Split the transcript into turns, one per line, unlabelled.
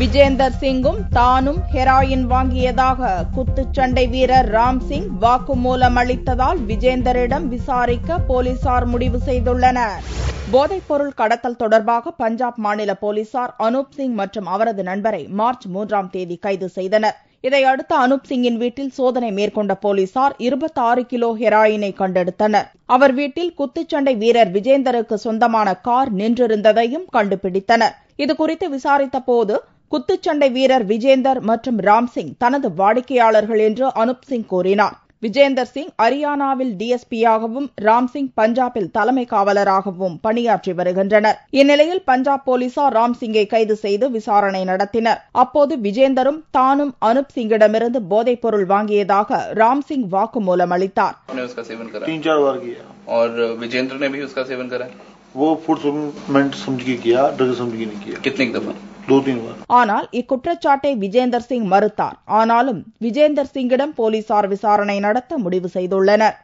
விஜேந்தர் சிங்கும் தானும் ஹெராயின் வாங்கியதாக குத்துச்சண்டை வீரர் ராம்சிங் வாக்குமூலம் அளித்ததால் விஜேந்தரிடம் விசாரிக்க போலீசார் முடிவு செய்துள்ளனர் போதைப்பொருள் கடத்தல் தொடர்பாக பஞ்சாப் மாநில போலீசார் அனூப் சிங் மற்றும் அவரது நண்பரை மார்ச் மூன்றாம் தேதி கைது செய்தனர் இதையடுத்து அனுப் சிங்கின் வீட்டில் சோதனை மேற்கொண்ட போலீசார் இருபத்தி ஆறு கிலோ ஹெராயினை கண்டெடுத்தனர் அவர் வீட்டில் குத்துச்சண்டை வீரர் விஜேந்தருக்கு சொந்தமான கார் நின்றிருந்ததையும் கண்டுபிடித்தனர் இதுகுறித்து விசாரித்த போது குத்துச்சண்டை வீரர் விஜேந்தர் மற்றும் ராம்சிங் தனது வாடிக்கையாளர்கள் என்று அனுப் சிங் கூறினார் விஜேந்தர் சிங் அரியானாவில் டிஎஸ்பியாகவும் ராம்சிங் பஞ்சாபில் தலைமை காவலராகவும் பணியாற்றி வருகின்றனர் இந்நிலையில் பஞ்சாப் போலீசார் ராம்சிங்கை கைது செய்து விசாரணை நடத்தினர் அப்போது விஜேந்தரும் தானும் அனுப் சிங்கிடமிருந்து போதைப் பொருள் வாங்கியதாக ராம்சிங் வாக்குமூலம் அளித்தார் விஜேந்திர ஆனால் இக்குற்றச்சாட்டை விஜேந்தர் சிங் மறுத்தார் ஆனாலும் விஜேந்தர் சிங்கிடம் போலீசார் விசாரணை நடத்த முடிவு செய்துள்ளனர்